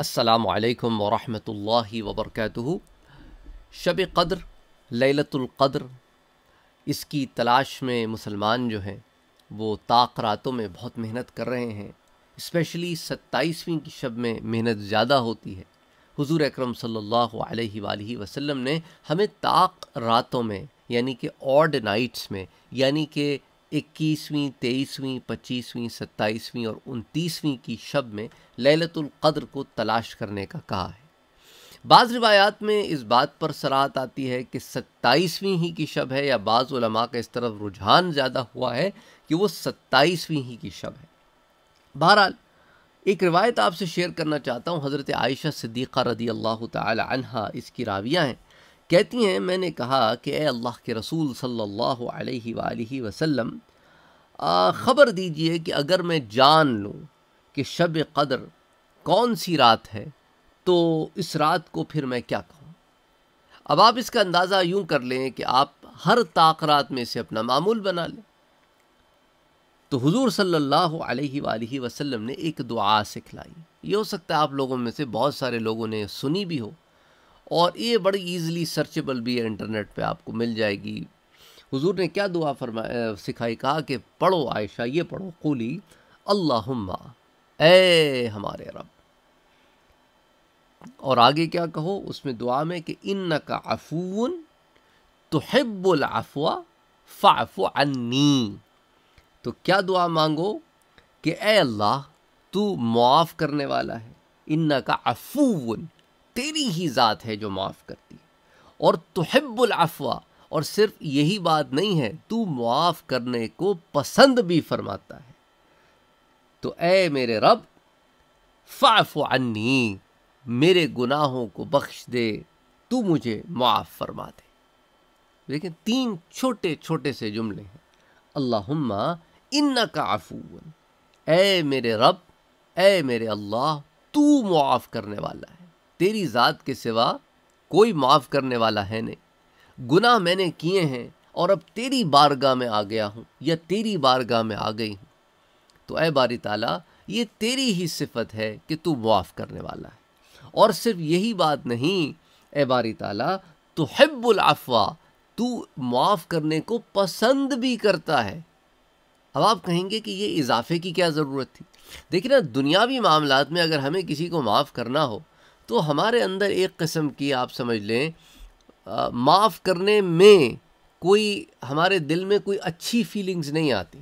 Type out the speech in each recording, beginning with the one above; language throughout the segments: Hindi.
असलकम वरहि वबरक शब कद्र लतुल्क़द्र इसकी तलाश में मुसलमान जो हैं वो ताक रातों में बहुत मेहनत कर रहे हैं इस्पेशली सत्ताईसवीं की शब में मेहनत ज़्यादा होती है हुजूर अकरम सल्लल्लाहु अलैहि वसल्लम ने हमें ताक रातों में यानी कि ऑड नाइट्स में यानी कि इक्कीसवीं तेईसवीं पच्चीसवीं सत्ताईसवीं और उनतीसवीं की शब में ललतुल क़द्र को तलाश करने का कहा है बाज़ रिवायात में इस बात पर सराहत आती है कि सत्ताईसवीं ही की शब है या बाज़ुलमा का इस तरफ रुझान ज़्यादा हुआ है कि वो सत्ताईसवीं ही की शब है बहरहाल एक रिवायत आपसे शेयर करना चाहता हूँ हज़रत आयशा सिद्दीक़ा रदी अल्लाह तह इसकी रावियाँ हैं कहती हैं मैंने कहा कि ए अल्लाह के रसूल सल्लल्लाहु अलैहि सल्ला वसल्लम ख़बर दीजिए कि अगर मैं जान लूँ कि शब कदर कौन सी रात है तो इस रात को फिर मैं क्या कहूँ अब आप इसका अंदाज़ा यूँ कर लें कि आप हर रात में से अपना मामूल बना लें तो हुजूर सल्लल्लाहु अलैहि सल्ला वसल्लम ने एक दुआ सिखलाई ये हो सकता है आप लोगों में से बहुत सारे लोगों ने सुनी भी हो और ये बड़ी ईजिली सर्चेबल भी है इंटरनेट पे आपको मिल जाएगी हुजूर ने क्या दुआ फरमा सिखाई कहा कि पढ़ो आयशा ये पढ़ो कुली अल्लाहुम्मा ए हमारे रब और आगे क्या कहो उसमें दुआ में कि इन का अफून तो अफवा फ़ाफ़ो अन्नी तो क्या दुआ मांगो कि ए अल्लाह तू मुआफ़ करने वाला है इन्ना का अफून तेरी ही ज़ात है जो माफ़ करती और तुहब्बुल और सिर्फ यही बात नहीं है तू मुआफ़ करने को पसंद भी फरमाता है तो ए मेरे रब फ़ाफ़ अन्नी मेरे गुनाहों को बख्श दे तू मुझे मुआफ़ फरमा दे लेकिन तीन छोटे छोटे से जुमले हैं अल्लाहुम्मा इन्ना का अफून ए मेरे रब ए मेरे अल्लाह तू मुआफ़ करने वाला है तेरी ज़ात के सिवा कोई माफ़ करने वाला है नहीं गुनाह मैंने किए हैं और अब तेरी बारगाह में आ गया हूँ या तेरी बारगाह में आ गई हूँ तो ए बारी ताला ये तेरी ही सिफत है कि तू माफ़ करने वाला है और सिर्फ यही बात नहीं ए बारी ताला तो अफवा तू माफ़ करने को पसंद भी करता है अब आप कहेंगे कि ये इजाफे की क्या ज़रूरत थी देखिए ना दुनियावी मामलात में अगर हमें किसी को माफ़ करना हो तो हमारे अंदर एक कस्म की आप समझ लें माफ़ करने में कोई हमारे दिल में कोई अच्छी फीलिंग्स नहीं आती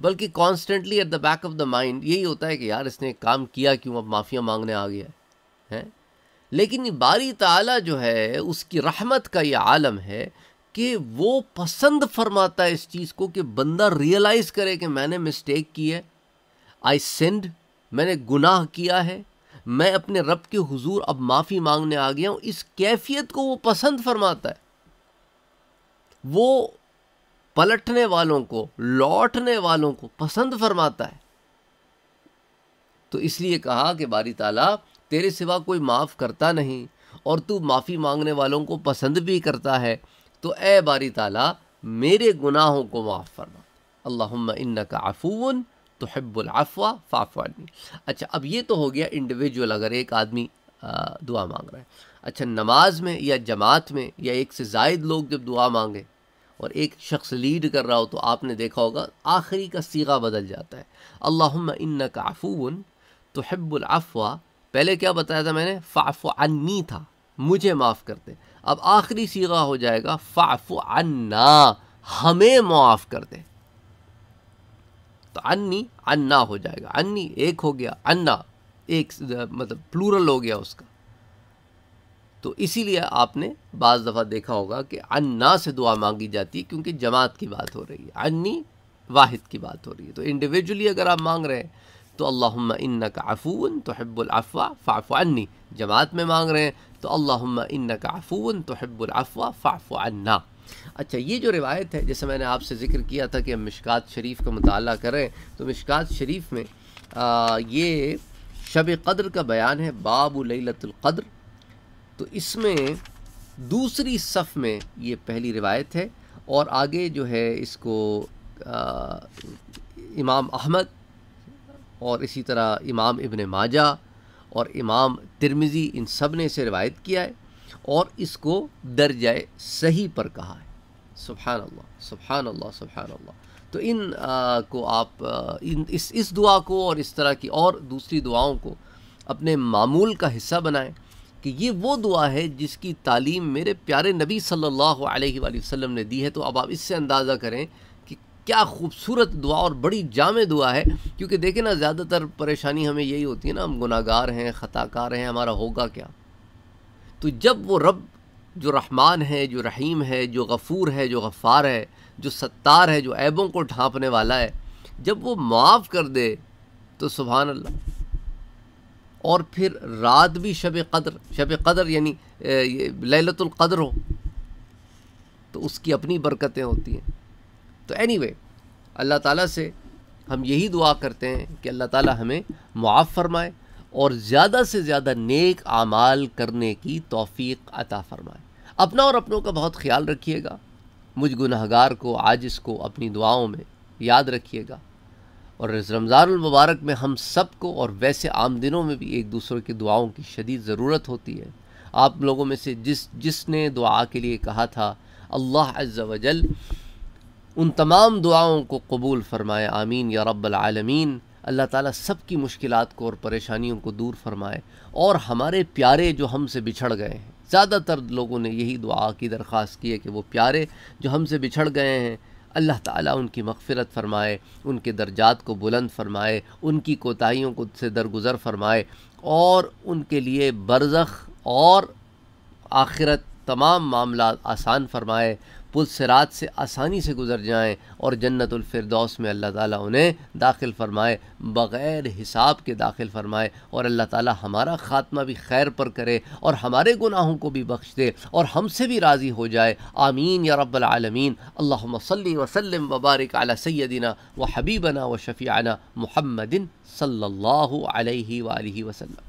बल्कि constantly at the back of the mind यही होता है कि यार इसने काम किया क्यों अब माफ़िया मांगने आ गया है लेकिन बारी ताला जो है उसकी रहमत का ये आलम है कि वो पसंद फरमाता है इस चीज़ को कि बंदा रियलाइज़ करे कि मैंने मिस्टेक की है आई सेंड मैंने गुनाह किया है मैं अपने रब के हुजूर अब माफ़ी मांगने आ गया हूँ इस कैफियत को वो पसंद फरमाता है वो पलटने वालों को लौटने वालों को पसंद फरमाता है तो इसलिए कहा कि बारी ताला तेरे सिवा कोई माफ़ करता नहीं और तू माफ़ी मांगने वालों को पसंद भी करता है तो ए बारी ताला मेरे गुनाहों को माफ़ फरमा अल्लाह इन्ना का आफून तो हिब्बुलफ़ा फ़ाफ़ अच्छा अब ये तो हो गया इंडिविजुअल अगर एक आदमी दुआ मांग रहा है अच्छा नमाज में या जमात में या एक से जायद लोग जब दुआ मांगे और एक शख्स लीड कर रहा हो तो आपने देखा होगा आखिरी का सीगा बदल जाता है अल्लाह इन्ना का अफून तो पहले क्या बताया था मैंने फ़ाफ़ अन्नी था मुझे माफ़ करते अब आखिरी सीगा हो जाएगा फ़ाफ़ अन्ना हमें माफ़ कर दे तो अन्नी अन्ना हो जाएगा अन्नी एक हो गया अन्ना एक मतलब प्लूरल हो गया उसका तो इसीलिए आपने बाज़ दफ़ा देखा होगा कि अन्ना से दुआ मांगी जाती है क्योंकि जमात की बात हो रही है अन्नी वाहिद की बात हो रही है तो इंडिविजुअली अगर आप मांग रहे हैं तो अल्लाह इन्न का अफून तो हब्बुलफ़ा फ़ाफ़ो अन्नी जमात में मांग रहे हैं तो अल्लाह इन्न का अफून तो हब्बुलफवा फ़ाफ़ो अन्ना अच्छा ये जो रिवायत है जैसे मैंने आपसे ज़िक्र किया था कि हम मिशकात शरीफ का मताल करें तो मिशकात शरीफ में आ, ये शब कद्र का बयान है बाबू लतर तो इसमें दूसरी सफ़ में ये पहली रिवायत है और आगे जो है इसको आ, इमाम अहमद और इसी तरह इमाम इबन माजा और इमाम तिरमिज़ी इन सब ने इसे रिवायत किया है और इसको दर्जाए सही पर कहा है सुबहान अल्लाह सुबहान अल्लाह सुबहान अल्लाह तो इन आ, को आप आ, इन इस इस दुआ को और इस तरह की और दूसरी दुआओं को अपने मामूल का हिस्सा बनाएं कि ये वो दुआ है जिसकी तालीम मेरे प्यारे नबी सल्लल्लाहु अलैहि वसल्लम ने दी है तो अब आप इससे अंदाज़ा करें कि क्या खूबसूरत दुआ और बड़ी जाम दुआ है क्योंकि देखें ना ज़्यादातर परेशानी हमें यही होती है ना हम गुनागार हैं ख़ताकार हैं हमारा होगा क्या तो जब वो रब जो रहमान है जो रहीम है जो गफ़ूर है जो गफ़ार है जो सत्तार है जो ऐबों को ढांपने वाला है जब वो माफ़ कर दे तो सुबहान अल्लाह और फिर रात भी शब कदर शब कदर यानी कदर हो तो उसकी अपनी बरकतें होती हैं तो एनी वे अल्लाह ताली से हम यही दुआ करते हैं कि अल्लाह ताला हमें मुआफ़ फरमाए और ज़्यादा से ज़्यादा नेक आमाल करने की तौफीक अता फरमाए अपना और अपनों का बहुत ख्याल रखिएगा मुझ गुनहगार को आज इसको अपनी दुआओं में याद रखिएगा और इस रमज़ानमबारक में हम सब को और वैसे आम दिनों में भी एक दूसरे की दुआओं की शदीद ज़रूरत होती है आप लोगों में से जिस जिसने दुआ के लिए कहा था अल्लाह अज़्ज़ा उन तमाम दुआओं को कबूल फ़रमाए आमीन या रब्बल आलमीन अल्लाह ताला सबकी मुश्किल को और परेशानियों को दूर फरमाए और हमारे प्यारे जो हमसे बिछड़ गए हैं ज़्यादातर लोगों ने यही दुआ की दरख्वास्त की है कि वो प्यारे जो हमसे बिछड़ गए हैं अल्लाह ताला उनकी मगफ़रत फ़रमाए उनके दर्जात को बुलंद फ़रमाए उनकी कोताहीियों को से दरगुजर फ़रमाए और उनके लिए बरज़ और आखिरत तमाम मामला आसान फ़रमाए पुल सिरात से आसानी से गुजर जाएं और जन्नतफरदौस में अल्लाह ताला उन्हें दाखिल फ़रमाए बग़ैर हिसाब के दाखिल फ़रमाए और अल्लाह ताला हमारा ख़ात्मा भी खैर पर करे और हमारे गुनाहों को भी बख्श दे और हमसे भी राज़ी हो जाए आमीन या रबालमीन अल्लाह वसली वसलम वबारक अला सैदिना व हबीबना व शफ़ियाना महमदिन सल्ला वसम